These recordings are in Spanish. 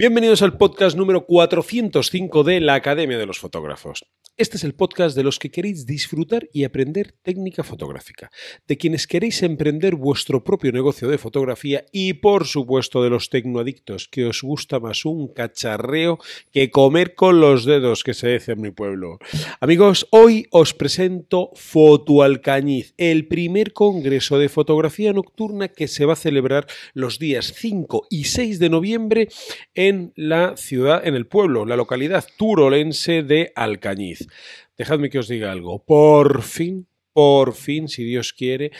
Bienvenidos al podcast número 405 de la Academia de los Fotógrafos. Este es el podcast de los que queréis disfrutar y aprender técnica fotográfica, de quienes queréis emprender vuestro propio negocio de fotografía y por supuesto de los tecnoadictos que os gusta más un cacharreo que comer con los dedos que se dice en mi pueblo. Amigos, hoy os presento Foto Alcañiz, el primer congreso de fotografía nocturna que se va a celebrar los días 5 y 6 de noviembre en en la ciudad, en el pueblo, la localidad turolense de Alcañiz. Dejadme que os diga algo. Por fin, por fin, si Dios quiere,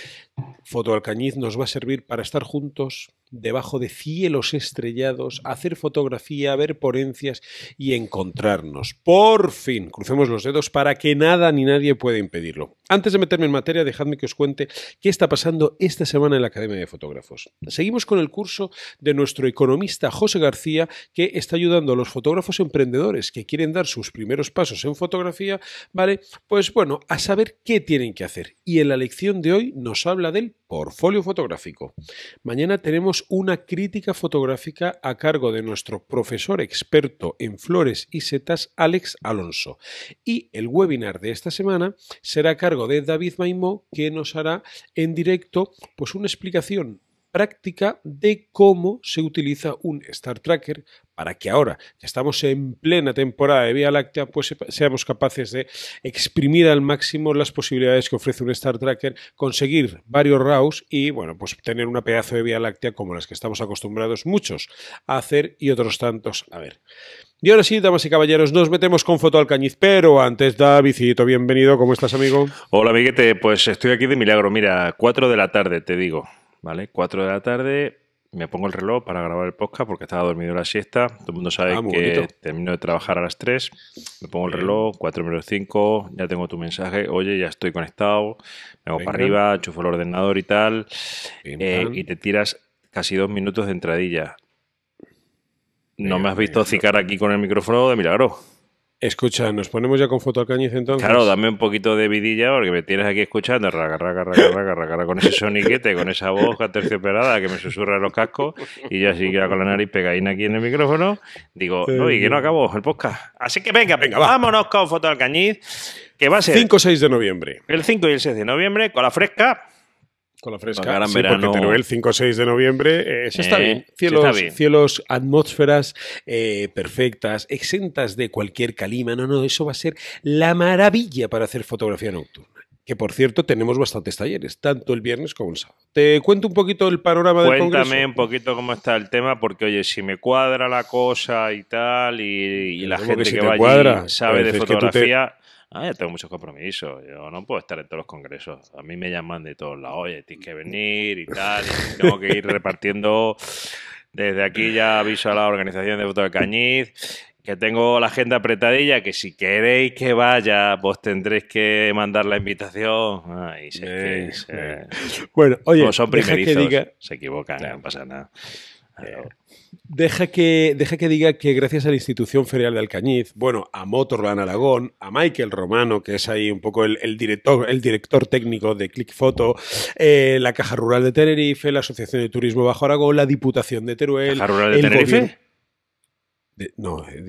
Foto Alcañiz nos va a servir para estar juntos, debajo de cielos estrellados, hacer fotografía, ver ponencias y encontrarnos. Por fin, crucemos los dedos para que nada ni nadie pueda impedirlo. Antes de meterme en materia, dejadme que os cuente qué está pasando esta semana en la Academia de Fotógrafos. Seguimos con el curso de nuestro economista José García, que está ayudando a los fotógrafos emprendedores que quieren dar sus primeros pasos en fotografía, ¿vale? Pues bueno, a saber qué tienen que hacer. Y en la lección de hoy nos habla del Portfolio fotográfico. Mañana tenemos una crítica fotográfica a cargo de nuestro profesor experto en flores y setas, Alex Alonso. Y el webinar de esta semana será a cargo de David Maimó, que nos hará en directo pues, una explicación práctica de cómo se utiliza un Star Tracker para que ahora, que estamos en plena temporada de Vía Láctea, pues seamos capaces de exprimir al máximo las posibilidades que ofrece un Star Tracker, conseguir varios RAWs y, bueno, pues tener una pedazo de Vía Láctea como las que estamos acostumbrados muchos a hacer y otros tantos a ver. Y ahora sí, damas y caballeros, nos metemos con Foto Alcañiz, pero antes, Davidito, bienvenido, ¿cómo estás, amigo? Hola, amiguete, pues estoy aquí de milagro, mira, 4 de la tarde, te digo, ¿vale? 4 de la tarde, me pongo el reloj para grabar el podcast porque estaba dormido la siesta. Todo el mundo sabe ah, que termino de trabajar a las 3, me pongo el reloj, 4 menos 5, ya tengo tu mensaje, oye, ya estoy conectado, me voy para arriba, chufo el ordenador y tal, eh, y te tiras casi dos minutos de entradilla. No me has visto cicar aquí con el micrófono de milagro. Escucha, nos ponemos ya con foto Alcañiz entonces. Claro, dame un poquito de vidilla porque me tienes aquí escuchando raga, raga, raga, raga, con ese soniquete, con esa voz terciopelada que me susurra los cascos y yo así con la nariz pegadina aquí en el micrófono. Digo, no, y que no acabó el podcast. Así que venga, venga, vámonos con foto Alcañiz, que va a ser... 5 o 6 de noviembre. El 5 y el 6 de noviembre, con la fresca con la fresca. Sí, verano. el 5 o 6 de noviembre, eh, está eh, bien. Cielos, atmósferas eh, perfectas, exentas de cualquier calima. No, no, eso va a ser la maravilla para hacer fotografía nocturna. Que por cierto, tenemos bastantes talleres, tanto el viernes como el sábado. Te cuento un poquito el panorama Cuéntame del Cuéntame un poquito cómo está el tema, porque oye, si me cuadra la cosa y tal, y, la gente que, va allí sabe de pues fotografía ah, ya tengo muchos compromisos, yo no puedo estar en todos los congresos. A mí me llaman de todos lados, oye, tienes que venir y tal, y tengo que ir repartiendo. Desde aquí ya aviso a la organización de Voto de Cañiz que tengo la agenda apretadilla, que si queréis que vaya, vos tendréis que mandar la invitación. Bueno, oye, son primerizos, que se equivocan, no pasa nada. Deja que, que diga que gracias a la institución ferial de Alcañiz, bueno, a Motorland Aragón, a Michael Romano, que es ahí un poco el, director, el director técnico de Click eh, la Caja Rural de Tenerife, la Asociación de Turismo Bajo Aragón, la Diputación de Teruel. ¿Caja Rural de Tenerife? no, he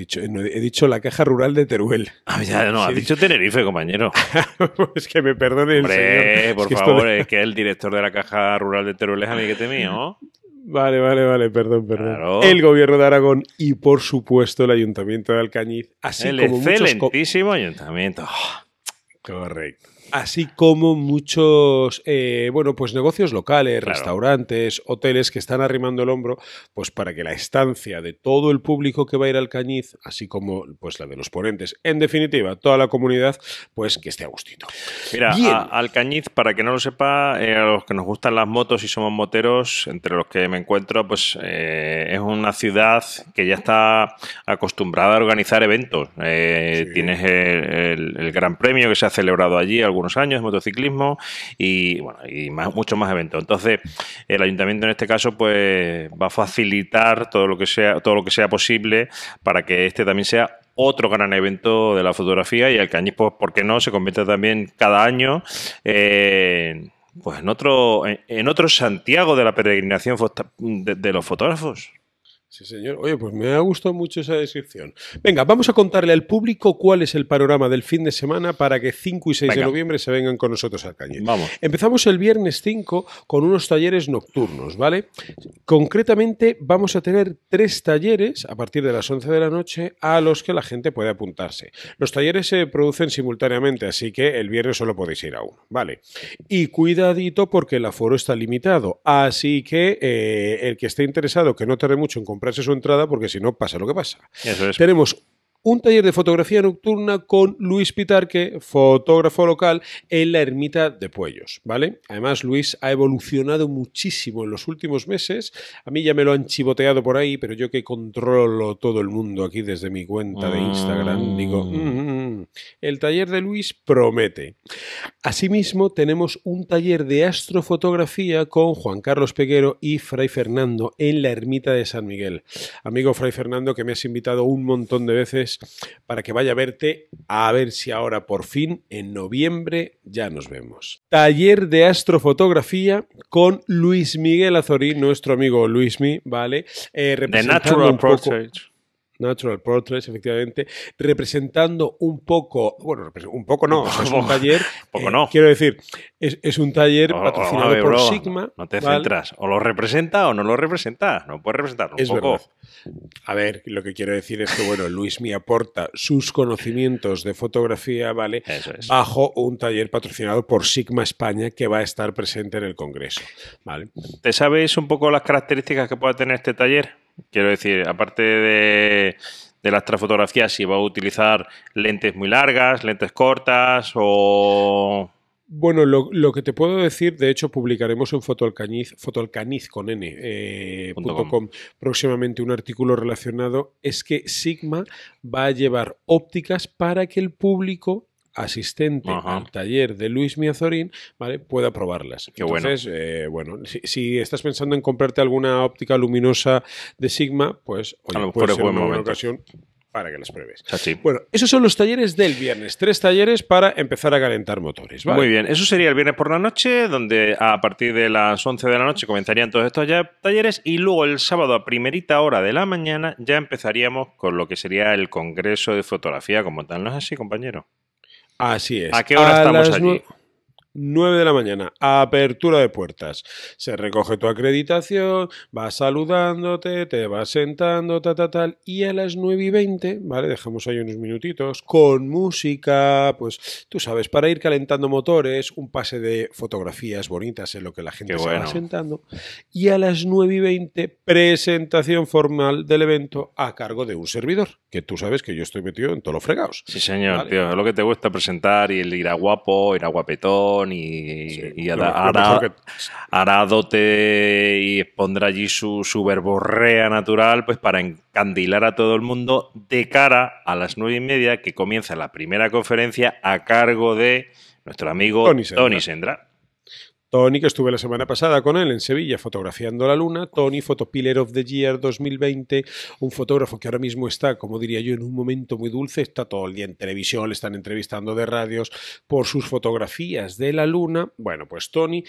dicho, la Caja Rural de Teruel. Ah, no, ha dicho Tenerife, compañero. es que me perdone por favor, es que el director de la Caja Rural de Teruel es amiguete mío. Vale, vale, vale, perdón, perdón. El gobierno de Aragón y, por supuesto, el ayuntamiento de Alcañiz, así como El excelentísimo ayuntamiento. Correcto así como muchos, eh, bueno, pues negocios locales, restaurantes, hoteles que están arrimando el hombro, pues para que la estancia de todo el público que va a ir al Cañiz, así como pues la de los ponentes, en definitiva, toda la comunidad, pues que esté a gustito. Mira, Alcañiz, para que no lo sepa, eh, a los que nos gustan las motos y somos moteros, entre los que me encuentro, pues eh, es una ciudad que ya está acostumbrada a organizar eventos. Tienes el Gran Premio que se ha celebrado allí, algunos años, de motociclismo y, bueno, y más, muchos más eventos. Entonces, el ayuntamiento en este caso pues va a facilitar todo lo que sea, todo lo que sea posible para que este también sea otro gran evento de la fotografía y el Cañiz, pues, ¿por qué no? Se convierte también cada año eh, pues en otro, en, otro Santiago de la peregrinación de los fotógrafos. Sí, señor. Oye, pues me ha gustado mucho esa descripción. Venga, vamos a contarle al público cuál es el panorama del fin de semana para que 5 y 6 de noviembre se vengan con nosotros al cañón. Vamos. Empezamos el viernes 5 con unos talleres nocturnos, ¿vale? Concretamente, vamos a tener tres talleres a partir de las 11 de la noche a los que la gente puede apuntarse. Los talleres se producen simultáneamente, así que el viernes solo podéis ir a uno, ¿vale? Y cuidadito porque el aforo está limitado, así que eh, el que esté interesado, que no tarde mucho en comprarse su entrada porque si no pasa lo que pasa. Eso es. Tenemos un taller de fotografía nocturna con Luis Pitarque, fotógrafo local, en la ermita de Puellos, ¿vale? Además, Luis ha evolucionado muchísimo en los últimos meses. A mí ya me lo han chivoteado por ahí, pero yo que controlo todo el mundo aquí desde mi cuenta de Instagram, mm. digo, mm, mm, el taller de Luis promete. Asimismo, tenemos un taller de astrofotografía con Juan Carlos Peguero y Fray Fernando en la ermita de San Miguel. Amigo Fray Fernando, que me has invitado un montón de veces para que vaya a verte, a ver si ahora por fin en noviembre ya nos vemos. Taller de astrofotografía con Luis Miguel Azorín, nuestro amigo Luismi, ¿vale? Eh, Natural Portraits. Natural Portraits, efectivamente, representando un poco, bueno, un poco no, es un taller, Un poco eh, no. quiero decir, es, un taller oh, patrocinado por Sigma. No, te centras, o lo representa o no lo representa, no puedes representarlo. Es a ver, lo que quiero decir es que, bueno, Luis me aporta sus conocimientos de fotografía, ¿vale? Bajo un taller patrocinado por Sigma España que va a estar presente en el Congreso, ¿vale? ¿Te sabes un poco las características que pueda tener este taller? Quiero decir, aparte de, las la astrofotografía, si va a utilizar lentes muy largas, lentes cortas o... Bueno, lo, que te puedo decir, de hecho, publicaremos en fotoalcaniz, con n, eh, próximamente un artículo relacionado, es que Sigma va a llevar ópticas para que el público asistente al taller de Luis Miazorín, ¿vale? Pueda probarlas. Qué bueno, eh, bueno si, estás pensando en comprarte alguna óptica luminosa de Sigma, pues ocasión para que las pruebes. Bueno, esos son los talleres del viernes. Tres talleres para empezar a calentar motores. Muy bien, eso sería el viernes por la noche, donde a partir de las 11 de la noche comenzarían todos estos talleres y luego el sábado a primerita hora de la mañana ya empezaríamos con lo que sería el Congreso de Fotografía como tal. ¿No es así, compañero? Así es. ¿A qué hora estamos allí? 9 de la mañana, apertura de puertas. Se recoge tu acreditación, vas saludándote, te vas sentando, ta, ta, tal. Y a las 9 y 20, ¿vale? Dejamos ahí unos minutitos con música, pues tú sabes, para ir calentando motores, un pase de fotografías bonitas en lo que la gente se va sentando. Y a las 9 y 20, presentación formal del evento a cargo de un servidor, que tú sabes que yo estoy metido en todos los fregados. Sí, señor, tío, lo que te gusta presentar y el ir a guapo, ir a guapetón y, y hará, dote y expondrá allí su, verborrea natural pues para encandilar a todo el mundo de cara a las nueve y media que comienza la primera conferencia a cargo de nuestro amigo Tony Sendra. Tony, que estuve la semana pasada con él en Sevilla fotografiando la luna, Tony, Photopiller of the Year 2020, un fotógrafo que ahora mismo está, como diría yo, en un momento muy dulce, está todo el día en televisión, le están entrevistando de radios por sus fotografías de la luna. Bueno, pues Tony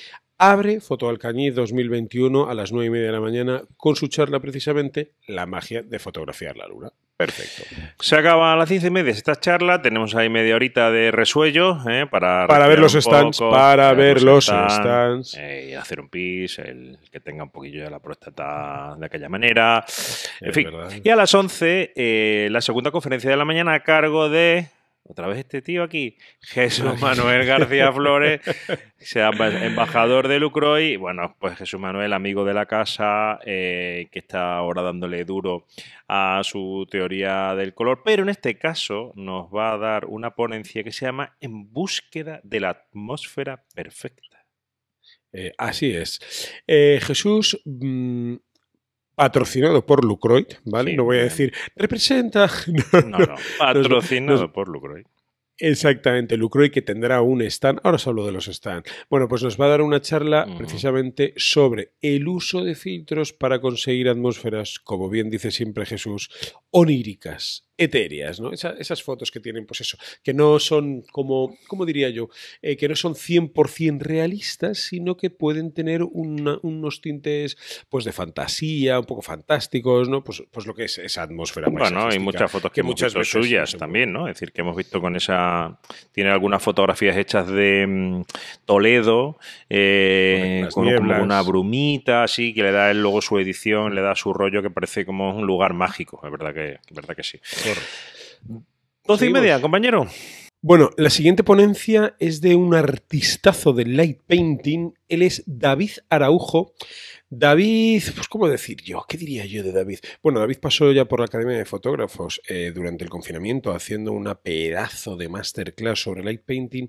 abre Alcañiz 2021 a las 9 y media de la mañana con su charla precisamente La magia de fotografiar la luna. Perfecto. Se acaba a las 15 y media esta charla. Tenemos ahí media horita de resuello ¿eh? para, ver los stands. para ver los stands. Eh, hacer un pis, el que tenga un poquillo de la próstata de aquella manera. En fin. Y a las 11, eh, la segunda conferencia de la mañana a cargo de otra vez este tío aquí, Jesús Manuel García Flores, sea embajador de Lucroy, bueno, pues Jesús Manuel, amigo de la casa, eh, que está ahora dándole duro a su teoría del color, pero en este caso nos va a dar una ponencia que se llama En búsqueda de la atmósfera perfecta. Eh, así es. Eh, Jesús... Mm, patrocinado por Lucroid, ¿vale? no voy a decir, representa. No, patrocinado por Lucroid. Exactamente, Lucroy que tendrá un stand. Ahora os hablo de los stands. Bueno, pues nos va a dar una charla precisamente sobre el uso de filtros para conseguir atmósferas, como bien dice siempre Jesús, oníricas etéreas, ¿no? esas fotos que tienen, pues eso, que no son como, ¿cómo diría yo? Eh, que no son 100% realistas, sino que pueden tener unos tintes, pues de fantasía, un poco fantásticos, ¿no? Pues, pues lo que es esa atmósfera Bueno, hay muchas fotos que, muchas visto suyas pues, también, ¿no? Es decir, que hemos visto con esa... Tiene algunas fotografías hechas de mm, Toledo, eh, con, una brumita, así, que le da luego su edición, le da su rollo, que parece como un lugar mágico, es verdad que, es verdad que sí. Doce y media, compañero. Bueno, la siguiente ponencia es de un artistazo de light painting. Él es David Araujo, David, pues cómo decir yo, ¿qué diría yo de David? Bueno, David pasó ya por la Academia de Fotógrafos eh, durante el confinamiento haciendo una pedazo de masterclass sobre light painting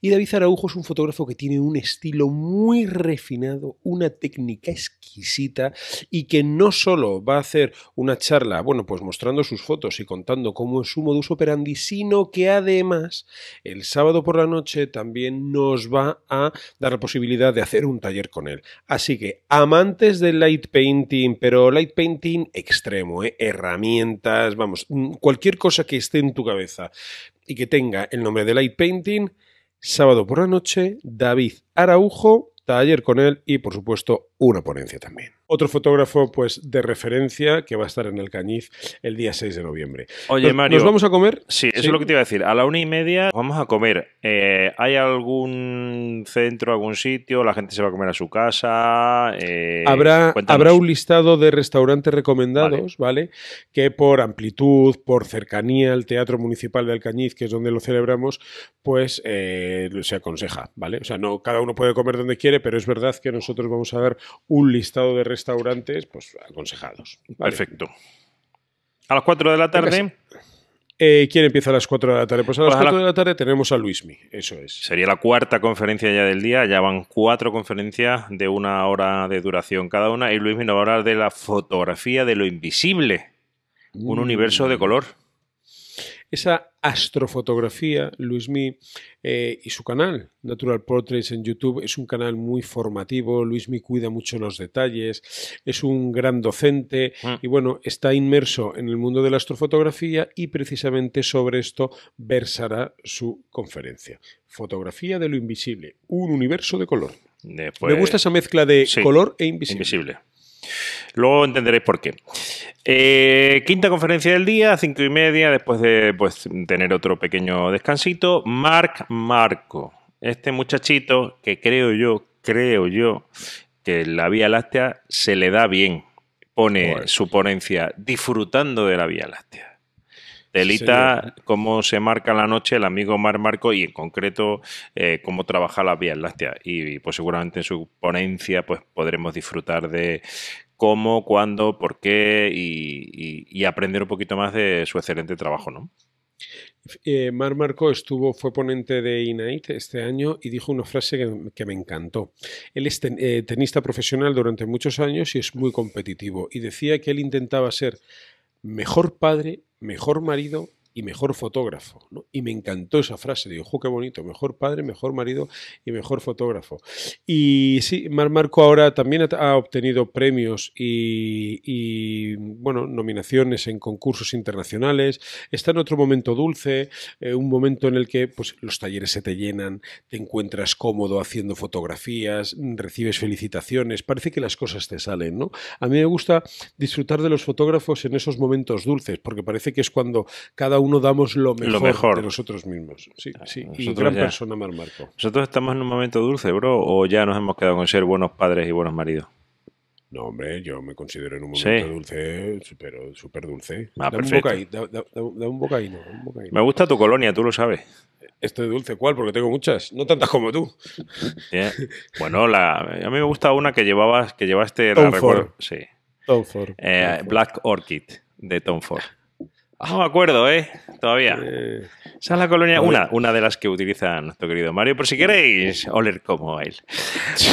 y David Araujo es un fotógrafo que tiene un estilo muy refinado, una técnica exquisita y que no solo va a hacer una charla, bueno, pues mostrando sus fotos y contando cómo es su modus operandi, sino que además el sábado por la noche también nos va a dar la posibilidad de hacer un taller con él. Así que aman antes del light painting, pero light painting extremo, ¿eh? herramientas, vamos, mm, cualquier cosa que esté en tu cabeza y que tenga el nombre de light painting, sábado por la noche, David Araujo, taller con él y por supuesto una ponencia también otro fotógrafo pues de referencia que va a estar en el Cañiz el día 6 de noviembre. Oye, Mario. ¿Nos vamos a comer? Sí, eso es lo que te iba a decir. A la una y media vamos a comer. Eh, ¿Hay algún centro, algún sitio? ¿La gente se va a comer a su casa? Eh, habrá, habrá un listado de restaurantes recomendados, vale. Que por amplitud, por cercanía al Teatro Municipal de Alcañiz, que es donde lo celebramos, pues eh, se aconseja, ¿vale? O sea, no cada uno puede comer donde quiere, pero es verdad que nosotros vamos a dar un listado de restaurantes restaurantes, pues aconsejados. Perfecto. A las 4 de la tarde. Eh, ¿Quién empieza a las 4 de la tarde? Pues a las 4 pues de la tarde tenemos a Luismi, eso es. Sería la cuarta conferencia ya del día, ya van cuatro conferencias de una hora de duración cada una y Luismi nos va a hablar de la fotografía de lo invisible, un mm. universo de color esa astrofotografía, Luismi eh, y su canal, Natural Portraits en YouTube, es un canal muy formativo, Luismi cuida mucho los detalles, es un gran docente ah. y bueno, está inmerso en el mundo de la astrofotografía y precisamente sobre esto versará su conferencia. Fotografía de lo invisible, un universo de color. Eh, Me gusta pues, esa mezcla de color e Invisible. Luego entenderéis por qué. Eh, quinta conferencia del día, cinco y media, después de pues, tener otro pequeño descansito. Marc Marco, este muchachito que creo yo, creo yo, que la Vía Láctea se le da bien. Pone su ponencia disfrutando de la Vía Láctea. Delita cómo se marca la noche el amigo Marc Marco y en concreto eh, cómo trabaja la Vía Láctea. Y, y, pues seguramente en su ponencia pues podremos disfrutar de cómo, cuándo, por qué y, aprender un poquito más de su excelente trabajo, ¿no? Eh, Mar Marco estuvo, fue ponente de Inite este año y dijo una frase que, me encantó. Él es eh, tenista profesional durante muchos años y es muy competitivo. Y decía que él intentaba ser mejor padre, mejor marido, y mejor fotógrafo. ¿no? Y me encantó esa frase, digo, qué bonito, mejor padre, mejor marido y mejor fotógrafo. Y sí, Mar Marco ahora también ha obtenido premios y, bueno, nominaciones en concursos internacionales, está en otro momento dulce, eh, un momento en el que pues, los talleres se te llenan, te encuentras cómodo haciendo fotografías, recibes felicitaciones, parece que las cosas te salen, ¿no? A mí me gusta disfrutar de los fotógrafos en esos momentos dulces, porque parece que es cuando cada uno uno damos lo mejor, de nosotros mismos. Sí, ah, sí. y gran persona más Marco. ¿Nosotros estamos en un momento dulce, bro? ¿O ya nos hemos quedado con ser buenos padres y buenos maridos? No, hombre, yo me considero en un momento dulce, pero súper dulce. Ah, da, un bocaíno, Me gusta tu colonia, tú lo sabes. Esto es dulce, ¿cuál? Porque tengo muchas, no tantas como tú. Bueno, a mí me gusta una que llevabas, que llevaste, eh, Tom Ford. Black Orchid de Tom Ford. Ah, me acuerdo, ¿eh? Todavía. Eh, la colonia, una, una de las que utiliza nuestro querido Mario, por si queréis oler como él.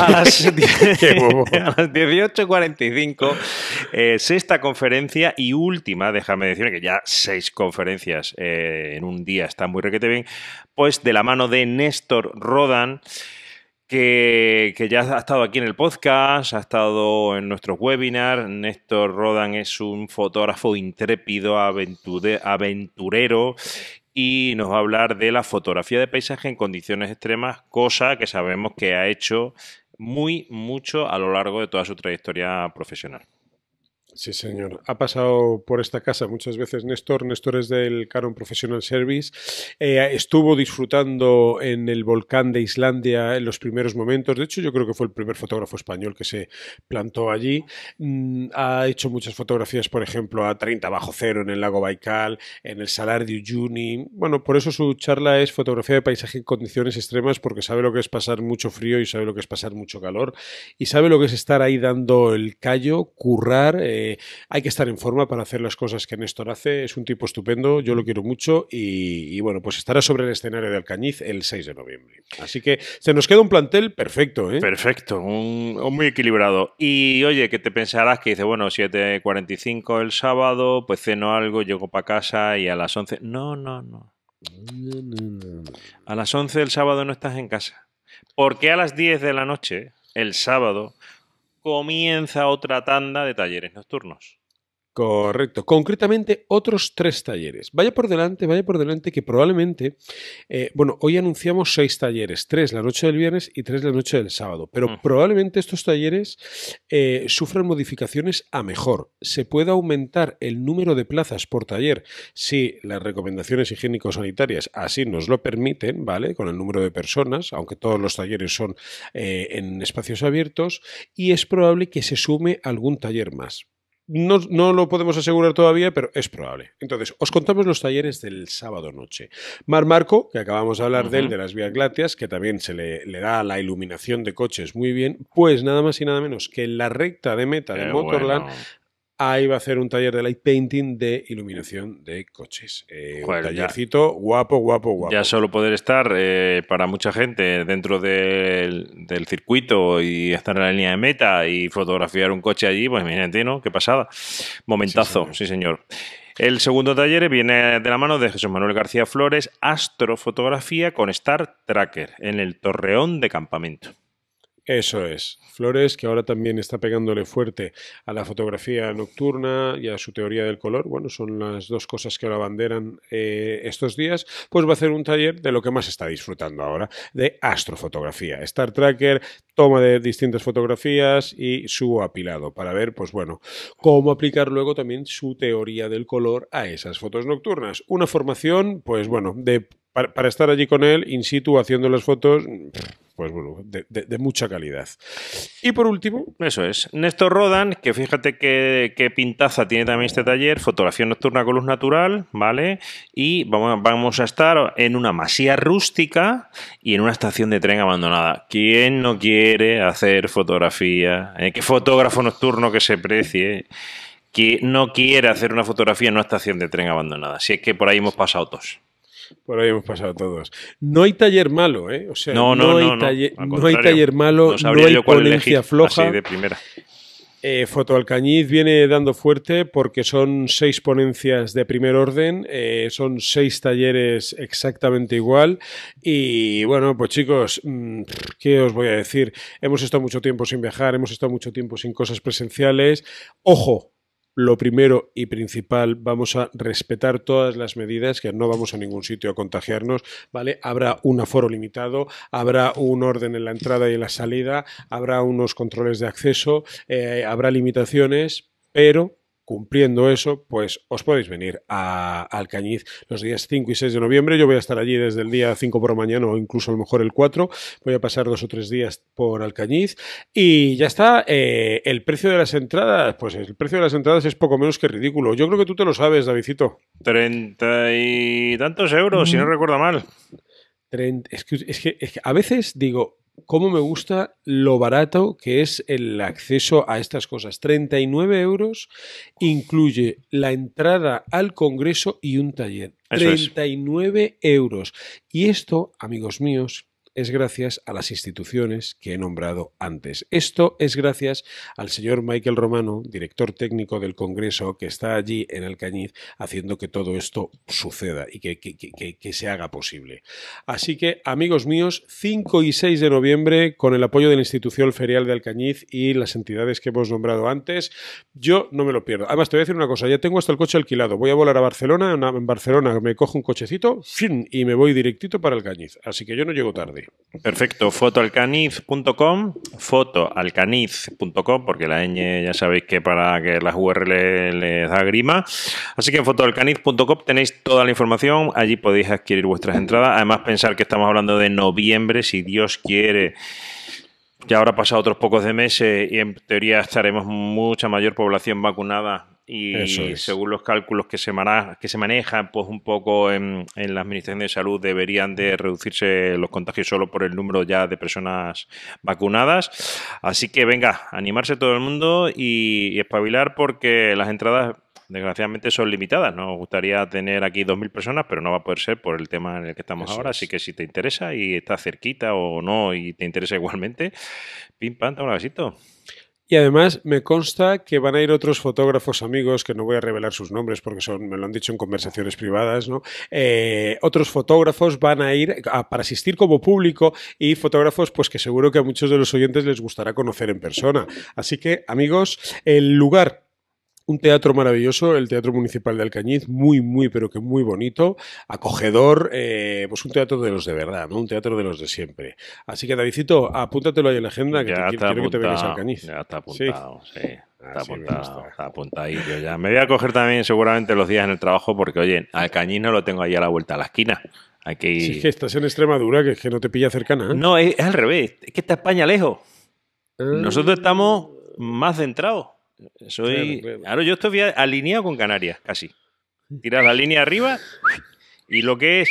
A las, 18.45, eh, sexta conferencia y última, déjame decir que ya seis conferencias eh, en un día están muy requete bien, pues de la mano de Néstor Rodan que, ya ha estado aquí en el podcast, ha estado en nuestros webinars. Néstor Rodan es un fotógrafo intrépido, aventurero y nos va a hablar de la fotografía de paisaje en condiciones extremas, cosa que sabemos que ha hecho muy mucho a lo largo de toda su trayectoria profesional. Sí, señor. Ha pasado por esta casa muchas veces Néstor. Néstor es del Caron Professional Service. Eh, estuvo disfrutando en el volcán de Islandia en los primeros momentos. De hecho, yo creo que fue el primer fotógrafo español que se plantó allí. Mm, ha hecho muchas fotografías, por ejemplo, a 30 bajo cero en el lago Baikal, en el Salar de Uyuni. Bueno, por eso su charla es fotografía de paisaje en condiciones extremas, porque sabe lo que es pasar mucho frío y sabe lo que es pasar mucho calor. Y sabe lo que es estar ahí dando el callo, currar. Eh, eh, hay que estar en forma para hacer las cosas que Néstor hace. Es un tipo estupendo, yo lo quiero mucho y, bueno, pues estará sobre el escenario de Alcañiz el 6 de noviembre. Así que se nos queda un plantel perfecto. ¿eh? Perfecto, muy equilibrado. Y oye, que te pensarás que dice, bueno, 7.45 el sábado, pues ceno algo, llego para casa y a las 11... No, no, no. A las 11 del sábado no estás en casa. ¿Por qué a las 10 de la noche, el sábado, comienza otra tanda de talleres nocturnos. Correcto. Concretamente, otros tres talleres. Vaya por delante, vaya por delante, que probablemente, eh, bueno, hoy anunciamos seis talleres, tres la noche del viernes y tres la noche del sábado, pero mm. probablemente estos talleres eh, sufran modificaciones a mejor. Se puede aumentar el número de plazas por taller si las recomendaciones higiénico-sanitarias así nos lo permiten, ¿vale? Con el número de personas, aunque todos los talleres son eh, en espacios abiertos, y es probable que se sume algún taller más. No, lo podemos asegurar todavía, pero es probable. Entonces, os contamos los talleres del sábado noche. Mar Marco, que acabamos de hablar de él, de las vías glatias que también se le, le, da la iluminación de coches muy bien, pues nada más y nada menos que en la recta de meta de Motorland ahí va a hacer un taller de light painting de iluminación de coches. Eh, un tallercito guapo, guapo, guapo. Ya solo poder estar eh, para mucha gente dentro del, circuito y estar en la línea de meta y fotografiar un coche allí, pues imagínate, ¿no? Qué pasada. Momentazo, Sí, señor. Sí, señor. El segundo taller viene de la mano de Jesús Manuel García Flores, astrofotografía con Star Tracker en el Torreón de Campamento. Eso es. Flores, que ahora también está pegándole fuerte a la fotografía nocturna y a su teoría del color, bueno, son las dos cosas que la abanderan eh, estos días, pues va a hacer un taller de lo que más está disfrutando ahora, de astrofotografía. Star Tracker, toma de distintas fotografías y su apilado, para ver, pues bueno, cómo aplicar luego también su teoría del color a esas fotos nocturnas. Una formación, pues bueno, de para, estar allí con él, in situ, haciendo las fotos, pues bueno, de, mucha calidad. Y por último. Eso es. Néstor Rodan, que fíjate qué, pintaza tiene también este taller, fotografía nocturna con luz natural, ¿vale? Y vamos, vamos a estar en una masía rústica y en una estación de tren abandonada. ¿Quién no quiere hacer fotografía? ¿Eh? ¿Qué fotógrafo nocturno que se precie? ¿eh? que no quiere hacer una fotografía en una estación de tren abandonada. Si es que por ahí hemos pasado todos. Por ahí hemos pasado todos. No hay taller malo, ¿eh? O sea, no, hay, taller malo, no, hay ponencia floja. Así de primera. Eh, Fotoalcañiz viene dando fuerte porque son seis ponencias de primer orden, eh, son seis talleres exactamente igual. Y bueno, pues chicos, mm, ¿qué os voy a decir? Hemos estado mucho tiempo sin viajar, hemos estado mucho tiempo sin cosas presenciales. Ojo, lo primero y principal, vamos a respetar todas las medidas, que no vamos a ningún sitio a contagiarnos, ¿vale? Habrá un aforo limitado, habrá un orden en la entrada y en la salida, habrá unos controles de acceso, eh, habrá limitaciones, pero cumpliendo eso, pues os podéis venir a Alcañiz los días 5 y 6 de noviembre. Yo voy a estar allí desde el día 5 por mañana o incluso a lo mejor el 4. Voy a pasar dos o tres días por Alcañiz. Y ya está, eh, el precio de las entradas, pues el precio de las entradas es poco menos que ridículo. Yo creo que tú te lo sabes, Davidito. Treinta y tantos euros, si no mm. recuerdo mal. es que a veces digo, cómo me gusta lo barato que es el acceso a estas cosas. 39 euros incluye la entrada al Congreso y un taller. 39 euros. Y esto, amigos míos, es gracias a las instituciones que he nombrado antes. Esto es gracias al señor Michael Romano, director técnico del Congreso, que está allí en Alcañiz haciendo que todo esto suceda y que, se haga posible. Así que, amigos míos, 5 y 6 de noviembre, con el apoyo de la institución ferial de Alcañiz y las entidades que hemos nombrado antes, yo no me lo pierdo. Además, te voy a decir una cosa, ya tengo hasta el coche alquilado. Voy a volar a Barcelona, en Barcelona me cojo un cochecito y me voy directito para Alcañiz. Así que yo no llego tarde. Perfecto, fotoalcaniz.com, fotoalcaniz.com, porque la ñ ya sabéis que para que las URL les da grima. Así que en fotoalcaniz.com tenéis toda la información, allí podéis adquirir vuestras entradas. Además, pensar que estamos hablando de noviembre, si Dios quiere ya habrá pasado otros pocos de meses y en teoría estaremos mucha mayor población vacunada y según los cálculos que se, manejan, que se manejan, pues un poco en, en, la Administración de Salud deberían de reducirse los contagios solo por el número ya de personas vacunadas. Así que venga, animarse todo el mundo y espabilar porque las entradas desgraciadamente son limitadas. Nos gustaría tener aquí 2.000 personas, pero no va a poder ser por el tema en el que estamos ahora. Así que si te interesa y está cerquita o no y te interesa igualmente, pim, pam, un besito. Y además me consta que van a ir otros fotógrafos amigos, que no voy a revelar sus nombres porque son, me lo han dicho en conversaciones privadas, ¿no? Eh, otros fotógrafos van a ir para asistir como público y fotógrafos, pues que seguro que a muchos de los oyentes les gustará conocer en persona. Así que, amigos, el lugar un teatro maravilloso, el Teatro Municipal de Alcañiz, muy, muy, pero que muy bonito, acogedor, eh, pues un teatro de los de verdad, ¿no? un teatro de los de siempre. Así que, Davidito, apúntatelo ahí en la agenda, que quiero, que te vengas a Alcañiz. Ya está apuntado, sí. Está, apuntado, está ya. Me voy a coger también seguramente los días en el trabajo porque, oye, Alcañiz no lo tengo ahí a la vuelta a la esquina. Aquí... Si es que estás en Extremadura, que es que no te pilla cercana. ¿eh? No, es, al revés, es que está España lejos. Ah. Nosotros estamos más centrados. Soy. Ahora yo estoy alineado con Canarias, casi. tiras la línea arriba y lo que es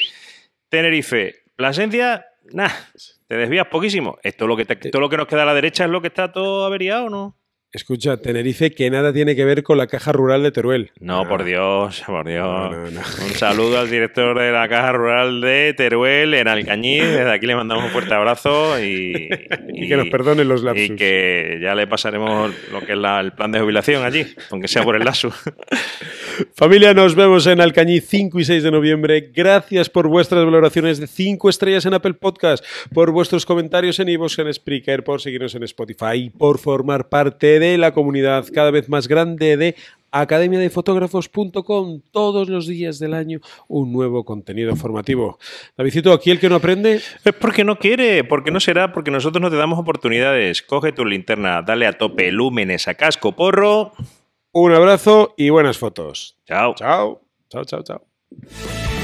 Tenerife, Plasencia, nada, te desvías poquísimo. Esto lo que eh. todo lo que nos queda a la derecha es lo que está todo averiado, ¿no? Escucha, Tenerife que nada tiene que ver con la Caja Rural de Teruel. No, por Dios, por Dios. un saludo al director de la Caja Rural de Teruel en Alcañiz. Desde aquí le mandamos un fuerte abrazo y, que nos perdonen los lapsus. Y que ya le pasaremos lo que es el plan de jubilación allí, aunque sea por el lazo. Familia, nos vemos en Alcañiz 5 y 6 de noviembre. Gracias por vuestras valoraciones de 5 estrellas en Apple Podcast, por vuestros comentarios en iVoox, en Spreaker, por seguirnos en Spotify y por formar parte de la comunidad cada vez más grande de academia de Fotógrafos.com. todos los días del año un nuevo contenido formativo. Davidito, aquí el que no aprende es porque no quiere, porque no será, porque nosotros no te damos oportunidades. Coge tu linterna, dale a tope, lúmenes, a casco, porro. Un abrazo y buenas fotos. Chao. Chao. Chao, chao, chao.